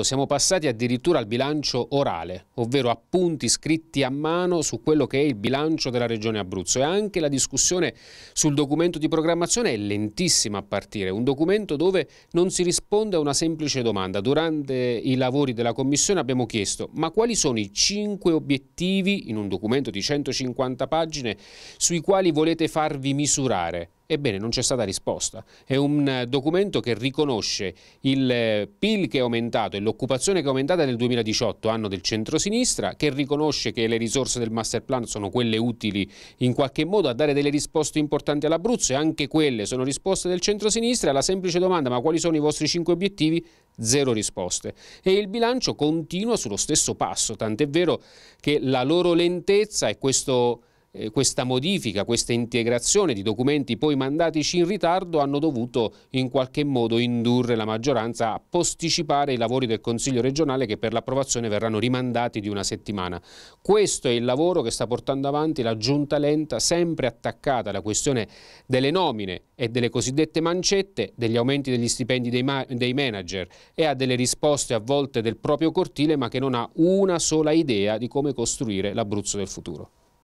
Siamo passati addirittura al bilancio orale, ovvero appunti scritti a mano su quello che è il bilancio della Regione Abruzzo e anche la discussione sul documento di programmazione è lentissima a partire, un documento dove non si risponde a una semplice domanda. Durante i lavori della Commissione abbiamo chiesto ma quali sono i cinque obiettivi in un documento di 150 pagine sui quali volete farvi misurare? Ebbene, non c'è stata risposta. È un eh, documento che riconosce il eh, PIL che è aumentato e l'occupazione che è aumentata nel 2018, anno del centrosinistra, che riconosce che le risorse del master plan sono quelle utili in qualche modo a dare delle risposte importanti all'Abruzzo e anche quelle sono risposte del centrosinistra. Alla semplice domanda ma quali sono i vostri cinque obiettivi? Zero risposte. E il bilancio continua sullo stesso passo, tant'è vero che la loro lentezza e questo eh, questa modifica, questa integrazione di documenti poi mandatici in ritardo hanno dovuto in qualche modo indurre la maggioranza a posticipare i lavori del Consiglio regionale che per l'approvazione verranno rimandati di una settimana. Questo è il lavoro che sta portando avanti la giunta lenta sempre attaccata alla questione delle nomine e delle cosiddette mancette, degli aumenti degli stipendi dei, dei manager e a delle risposte a volte del proprio cortile ma che non ha una sola idea di come costruire l'Abruzzo del futuro.